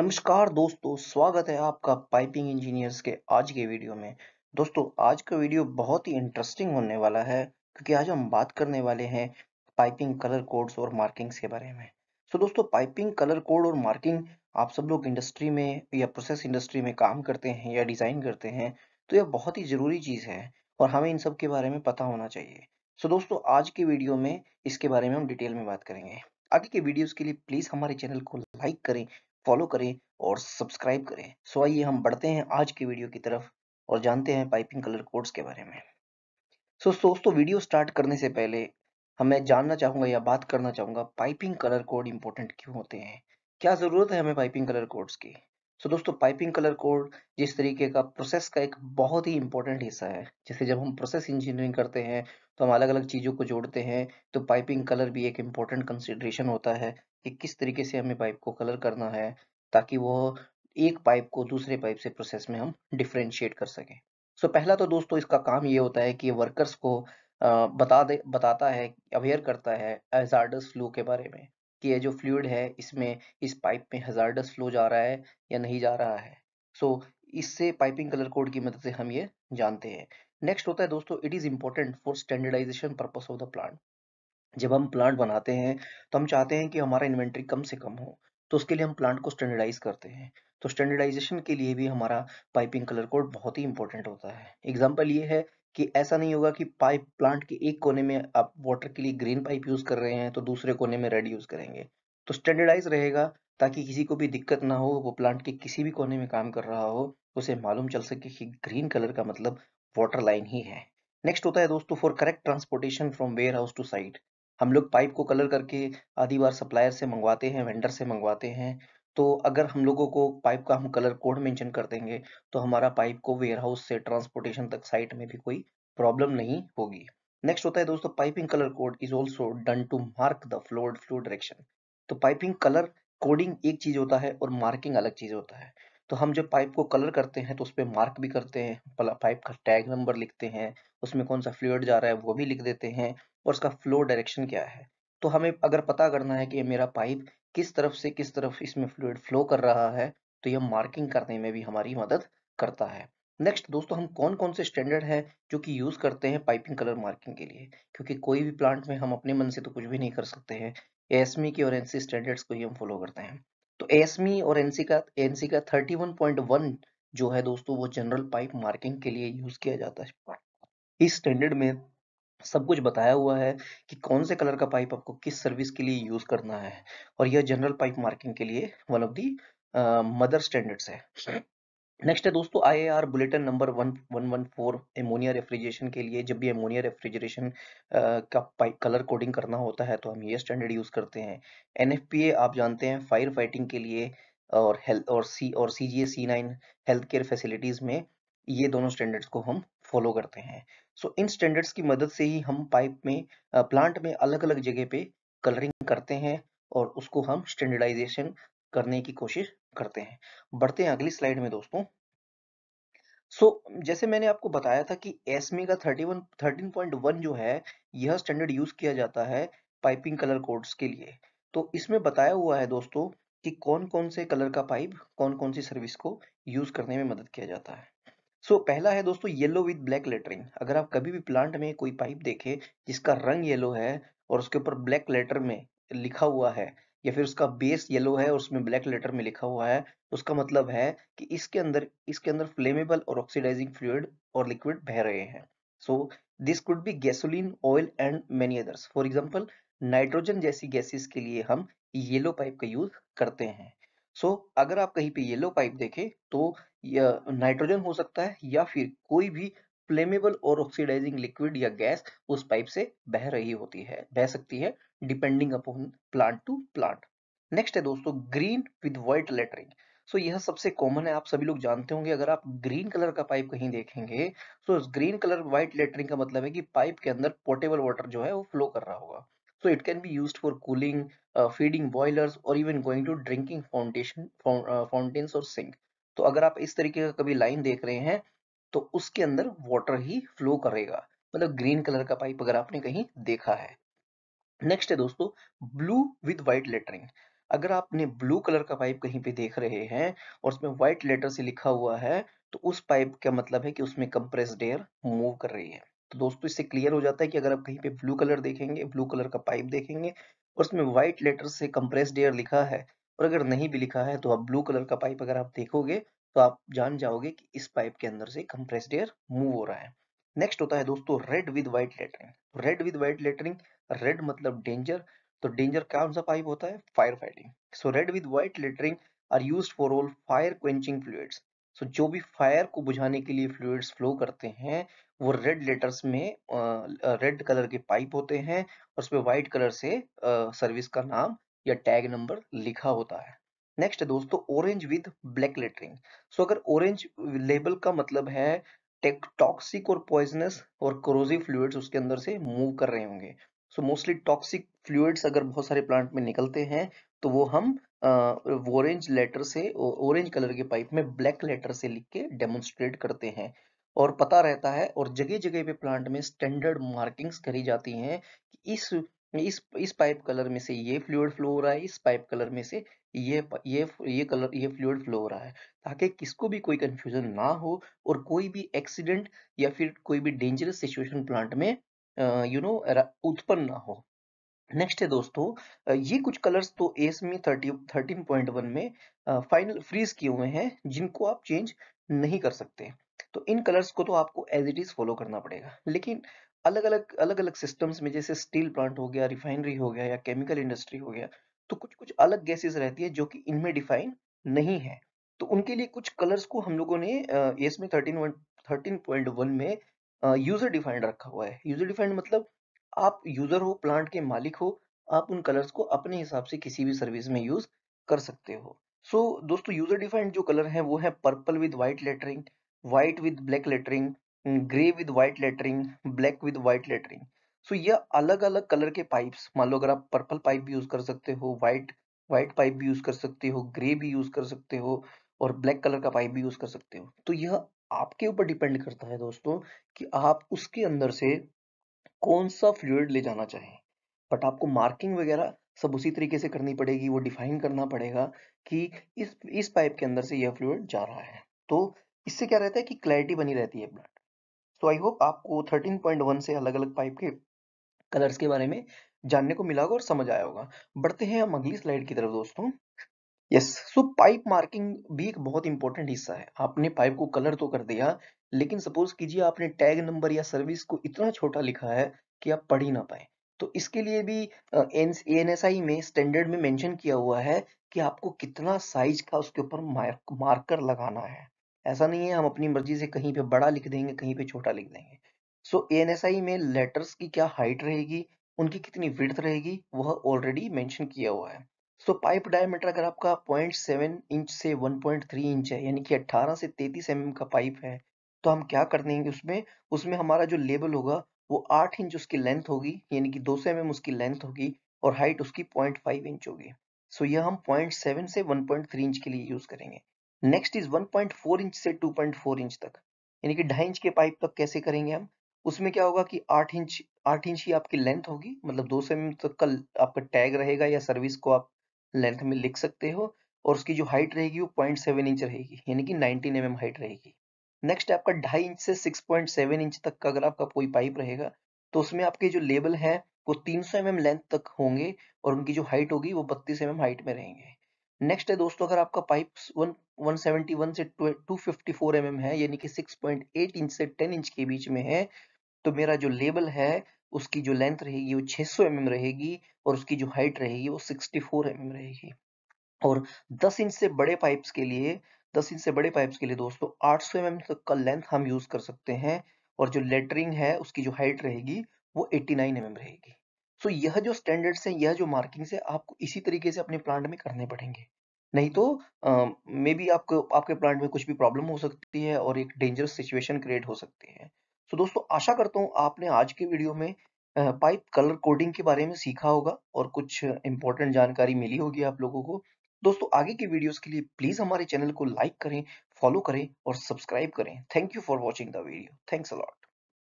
नमस्कार दोस्तों स्वागत है आपका पाइपिंग इंजीनियर्स के आज के वीडियो में दोस्तों आज का वीडियो बहुत ही इंटरेस्टिंग होने वाला है क्योंकि आज हम बात करने वाले हैं पाइपिंग कलर कोड्स और मार्किंग्स के बारे में सो दोस्तों पाइपिंग कलर कोड और मार्किंग आप सब लोग इंडस्ट्री में या प्रोसेस इंडस्ट्री में काम करते हैं या डिज़ाइन करते हैं तो यह बहुत ही ज़रूरी चीज़ है और हमें इन सब के बारे में पता होना चाहिए सो दोस्तों आज के वीडियो में इसके बारे में हम डिटेल में बात करेंगे आगे के वीडियोस के लिए प्लीज़ हमारे चैनल को लाइक करें फॉलो करें और सब्सक्राइब करें सो आइए हम बढ़ते हैं आज की वीडियो की तरफ और जानते हैं पाइपिंग कलर कोड्स के बारे में सो so, दोस्तों वीडियो स्टार्ट करने से पहले हमें जानना चाहूंगा या बात करना चाहूंगा पाइपिंग कलर कोड इंपॉर्टेंट क्यों होते हैं क्या ज़रूरत है हमें पाइपिंग कलर कोड्स की सो so, दोस्तों पाइपिंग कलर कोड जिस तरीके का प्रोसेस का एक बहुत ही इंपॉर्टेंट हिस्सा है जैसे जब हम प्रोसेस इंजीनियरिंग करते हैं तो हम अलग अलग चीज़ों को जोड़ते हैं तो पाइपिंग कलर भी एक इम्पॉर्टेंट कंसिडरेशन होता है कि किस तरीके से हमें पाइप को कलर करना है ताकि वो एक पाइप को दूसरे पाइप से प्रोसेस में हम डिफ्रेंशिएट कर सकें सो so, पहला तो दोस्तों इसका काम ये होता है कि वर्कर्स को बता दे बताता है अवेयर करता है हजार्डस फ्लो के बारे में कि ये जो फ्लूड है इसमें इस पाइप में हजार्डस फ्लो जा रहा है या नहीं जा रहा है सो so, इससे पाइपिंग कलर कोड की मदद से हम ये जानते हैं नेक्स्ट होता है दोस्तों it is important for standardisation purpose of the plant जब हम प्लांट बनाते हैं तो हम चाहते हैं कि हमारा इन्वेंट्री कम से कम हो तो उसके लिए हम प्लांट को स्टैंडर्डाइज करते हैं तो स्टैंडर्डाइजेशन के लिए भी हमारा पाइपिंग कलर कोड बहुत ही इंपॉर्टेंट होता है एग्जाम्पल ये है कि ऐसा नहीं होगा कि पाइप प्लांट के एक कोने में आप वाटर के लिए ग्रीन पाइप यूज़ कर रहे हैं तो दूसरे कोने में रेड यूज़ करेंगे तो स्टैंडर्डाइज रहेगा ताकि किसी को भी दिक्कत ना हो वो प्लांट के किसी भी कोने में काम कर रहा हो उसे मालूम चल सके कि ग्रीन कलर का मतलब वाटर लाइन ही है नेक्स्ट होता है दोस्तों for correct transportation from warehouse to site हम लोग पाइप को कलर करके आधी बार सप्लायर से मंगवाते हैं वेंडर से मंगवाते हैं तो अगर हम लोगों को पाइप का हम कलर कोड मेंशन कर देंगे तो हमारा पाइप को वेयर हाउस से ट्रांसपोर्टेशन तक साइट में भी कोई प्रॉब्लम नहीं होगी नेक्स्ट होता है दोस्तों piping colour code is also done to mark the flowed flow direction तो पाइपिंग कलर कोडिंग एक चीज होता है और मार्किंग अलग चीज होता है तो हम जब पाइप को कलर करते हैं तो उस पर मार्क भी करते हैं पाइप का टैग नंबर लिखते हैं उसमें कौन सा फ्लूड जा रहा है वो भी लिख देते हैं और उसका फ्लो डायरेक्शन क्या है तो हमें अगर पता करना है कि मेरा पाइप किस तरफ से किस तरफ इसमें फ्लूड फ्लो कर रहा है तो यह मार्किंग करने में भी हमारी मदद करता है नेक्स्ट दोस्तों हम कौन कौन से स्टैंडर्ड हैं जो कि यूज़ करते हैं पाइपिंग कलर मार्किंग के लिए क्योंकि कोई भी प्लांट में हम अपने मन से तो कुछ भी नहीं कर सकते हैं एएसमी e की और एनसी स्टैंडर्ड्स को ही हम फॉलो करते हैं तो एएसमी e और एनसी का एनसी का 31.1 जो है दोस्तों वो जनरल पाइप मार्किंग के लिए यूज़ किया जाता है इस स्टैंडर्ड में सब कुछ बताया हुआ है कि कौन से कलर का पाइप आपको किस सर्विस के लिए यूज करना है और यह जनरल पाइप मार्किंग के लिए one of the mother standards है नेक्स्ट है दोस्तों I R bulletin number one one one four ammonia refrigeration के लिए जब भी एमोनिया रेफ्रिजरेशन का पाइप कलर कोडिंग करना होता है तो हम ये स्टैंडर्ड यूज करते हैं एन एफ पी ए आप जानते हैं फायर फाइटिंग के लिए और हेल्थ और सी और C G A C nine health care facilities में ये दोनों स्टैंडर्ड्स को हम फॉलो करते हैं सो इन स्टैंडर्ड्स की मदद से ही हम पाइप में प्लांट में अलग अलग जगह पे कलरिंग करते हैं और उसको हम स्टैंडर्डाइजेशन करने की कोशिश करते हैं बढ़ते हैं अगली स्लाइड में दोस्तों सो so, जैसे मैंने आपको बताया था कि एसमे e का 31 13.1 जो है यह स्टैंडर्ड यूज किया जाता है पाइपिंग कलर कोड्स के लिए तो इसमें बताया हुआ है दोस्तों कि कौन कौन से कलर का पाइप कौन कौन सी सर्विस को यूज करने में मदद किया जाता है सो so, पहला है दोस्तों येलो विद ब्लैक लेटरिंग अगर आप कभी भी प्लांट में कोई पाइप देखें जिसका रंग येलो है और उसके ऊपर ब्लैक लेटर में लिखा हुआ है या फिर उसका बेस येलो है और उसमें ब्लैक लेटर में लिखा हुआ है उसका मतलब है कि इसके अंदर इसके अंदर फ्लेमेबल और ऑक्सीडाइजिंग फ्लूड और लिक्विड बह रहे हैं so this could be gasoline oil and many others for example nitrogen जैसी गैसेस के लिए हम येलो पाइप का यूज करते हैं सो अगर आप कहीं पे येलो पाइप देखें तो नाइट्रोजन हो सकता है या फिर कोई भी फ्लेमेबल और ऑक्सीडाइजिंग लिक्विड या गैस उस पाइप से बह रही होती है बह सकती है depending upon plant to plant next है दोस्तों green with white lettering so यह सबसे कॉमन है आप सभी लोग जानते होंगे अगर आप ग्रीन कलर का पाइप कहीं देखेंगे तो ग्रीन कलर व्हाइट लेटरिंग का मतलब है कि पाइप के अंदर पोर्टेबल वाटर जो है वो फ्लो कर रहा होगा so it can be used for cooling uh, feeding boilers or even going to drinking fountain fountains or sink to agar aap is tarike ka kabhi line dekh rahe hain to uske andar water hi flow karega matlab green color ka pipe agar aapne kahin dekha hai next hai dosto blue with white lettering अगर आपने blue colour का pipe कहीं पे देख रहे हैं और उसमें व्हाइट लेटर से लिखा हुआ है तो उस पाइप का मतलब है कि उसमें कंप्रेस्ड एयर मूव कर रही है तो दोस्तों इससे क्लियर हो जाता है कि अगर आप कहीं पे ब्लू कलर देखेंगे ब्लू कलर का पाइप देखेंगे और उसमें व्हाइट लेटर से कंप्रेस्ड एयर लिखा है और अगर नहीं भी लिखा है तो आप ब्लू कलर का पाइप अगर आप देखोगे तो आप जान जाओगे कि इस पाइप के अंदर से कंप्रेस्ड एयर मूव हो रहा है नेक्स्ट होता है दोस्तों red with white lettering red with white lettering red मतलब डेंजर तो डेंजर कौन सा पाइप होता है fire fighting so red with white lettering are use for all fire quenching fluids so जो भी फायर को बुझाने के लिए फ्लूड्स फ्लो करते हैं वो रेड लेटर्स में रेड कलर के पाइप होते हैं और उसमें व्हाइट कलर से सर्विस का नाम या टैग नंबर लिखा होता है नेक्स्ट है दोस्तों orange with black lettering so अगर ऑरेंज लेबल का मतलब है टॉक्सिक और पॉइजनस और क्रोजिव फ्लूड्स उसके अंदर से मूव कर रहे होंगे सो मोस्टली टॉक्सिक फ्लूड्स अगर बहुत सारे प्लांट में निकलते हैं तो वो हम ऑरेंज लेटर से ऑरेंज कलर के पाइप में ब्लैक लेटर से लिख के डेमोन्स्ट्रेट करते हैं और पता रहता है और जगह जगह पे प्लांट में स्टैंडर्ड मार्किंग्स करी जाती हैं कि इस इस इस पाइप कलर में से ये फ्लूड फ्लो हो रहा है इस पाइप कलर में से ये ये ये कलर ये फ्लूड फ्लो हो रहा है ताकि किसको भी कोई कंफ्यूजन ना हो और कोई भी एक्सीडेंट या फिर कोई भी डेंजरस सिचुएशन प्लांट में यू नो उत्पन्न ना हो नेक्स्ट है दोस्तों ये कुछ कलर्स तो एस में थर्टी थर्टीन पॉइंट वन में फाइनल फ्रीज किए हुए हैं जिनको आप चेंज नहीं कर सकते तो इन कलर्स को तो आपको एज इट इज फॉलो करना पड़ेगा लेकिन अलग अलग अलग अलग सिस्टम्स में जैसे स्टील प्लांट हो गया रिफाइनरी हो गया या केमिकल इंडस्ट्री हो गया तो कुछ कुछ अलग गैसेस रहती है जो कि इनमें डिफाइन नहीं है तो उनके लिए कुछ कलर्स को हम लोगों ने एस में थर्टीन थर्टीन पॉइंट वन में यूजर डिफाइंड रखा हुआ है यूजर डिफाइंड मतलब आप यूज़र हो, प्लांट के मालिक हो, आप उन कलर्स को अपने हिसाब से किसी भी सर्विस में यूज़ कर सकते हो। सो so, दोस्तों यूज़र डिफाइंड जो कलर है वो है purple with white lettering, white with black lettering, grey with white lettering, black with white lettering. So ये अलग अलग कलर के पाइप्स मान लो अगर आप पर्पल पाइप भी यूज़ कर सकते हो, व्हाइट व्हाइट पाइप भी यूज़ कर सकते हो ग्रे भी यूज़ कर सकते हो और ब्लैक कलर का पाइप भी यूज़ कर सकते हो तो यह आपके ऊपर डिपेंड करता है दोस्तों कि आप उसके अंदर से कौन सा फ्लूड ले जाना चाहे बट आपको मार्किंग वगैरह सब उसी तरीके से करनी पड़ेगी वो डिफाइन करना पड़ेगा कि इस इस पाइप के अंदर से यह फ्लूड जा रहा है तो इससे क्या रहता है कि क्लैरिटी बनी रहती है ब्लड सो आई होप आपको 13.1 से अलग अलग पाइप के कलर्स के बारे में जानने को मिला होगा और समझ आया होगा बढ़ते हैं हम अगली स्लाइड की तरफ दोस्तों यस सो पाइप मार्किंग भी एक बहुत इंपॉर्टेंट हिस्सा है आपने पाइप को कलर तो कर दिया लेकिन सपोज कीजिए आपने टैग नंबर या सर्विस को इतना छोटा लिखा है कि आप पढ़ ही ना पाए तो इसके लिए भी एन एस आई में स्टैंडर्ड में मेंशन किया हुआ है कि आपको कितना साइज का उसके ऊपर मार्क मार्कर लगाना है ऐसा नहीं है हम अपनी मर्जी से कहीं पे बड़ा लिख देंगे कहीं पे छोटा लिख देंगे सो एन एस आई में लेटर्स की क्या हाइट रहेगी उनकी कितनी विड्थ रहेगी वह ऑलरेडी मेंशन किया हुआ है सो पाइप डायमीटर अगर आपका 0.7 इंच से 1.3 इंच है यानी कि 18 से 33 एम mm का पाइप है तो हम क्या कर देंगे उसमें उसमें हमारा जो लेबल होगा वो 8 इंच उसकी लेंथ होगी यानी कि 200 सौ mm उसकी लेंथ होगी और हाइट उसकी 0.5 इंच होगी सो so, यह हम 0.7 से 1.3 इंच के लिए यूज करेंगे नेक्स्ट इज 1.4 इंच से 2.4 इंच तक यानी कि ढाई इंच के पाइप तक कैसे करेंगे हम उसमें क्या होगा कि आठ इंच आठ इंच ही आपकी लेंथ होगी मतलब दो सौ एम तक का आपका टैग रहेगा या सर्विस को आप लेंथ में लिख सकते हो और उसकी जो हाइट रहेगी वो 0.7 इंच रहेगी यानी कि 19 एम हाइट रहेगी नेक्स्ट आपका ढाई इंच से 6.7 इंच तक का अगर आपका कोई पाइप रहेगा तो उसमें आपके जो लेबल है वो तीन सौ एम लेंथ तक होंगे और उनकी जो हाइट होगी वो बत्तीस एम mm हाइट में रहेंगे नेक्स्ट है दोस्तों अगर आपका पाइप वन 171 से 254 फिफ्टी mm है यानी कि 6.8 इंच से 10 इंच के बीच में है तो मेरा जो लेबल है उसकी जो लेंथ रहेगी वो 600 सौ mm रहेगी और उसकी जो हाइट रहेगी वो 64 फोर mm रहेगी और 10 इंच से बड़े पाइप्स के लिए 10 इंच से बड़े पाइप्स के लिए दोस्तों 800 सौ mm तक का लेंथ हम यूज कर सकते हैं और जो लेटरिंग है उसकी जो हाइट रहेगी वो 89 नाइन mm रहेगी सो so, यह जो स्टैंडर्ड्स है यह जो मार्किंग्स है आपको इसी तरीके से अपने प्लांट में करने पड़ेंगे नहीं तो मे बी आपको आपके प्लांट में कुछ भी प्रॉब्लम हो सकती है और एक डेंजरस सिचुएशन क्रिएट हो सकती है तो दोस्तों आशा करता हूँ आपने आज के वीडियो में पाइप कलर कोडिंग के बारे में सीखा होगा और कुछ इंपॉर्टेंट जानकारी मिली होगी आप लोगों को दोस्तों आगे की वीडियोस के लिए प्लीज हमारे चैनल को लाइक करें फॉलो करें और सब्सक्राइब करें thank you for watching the video thanks allot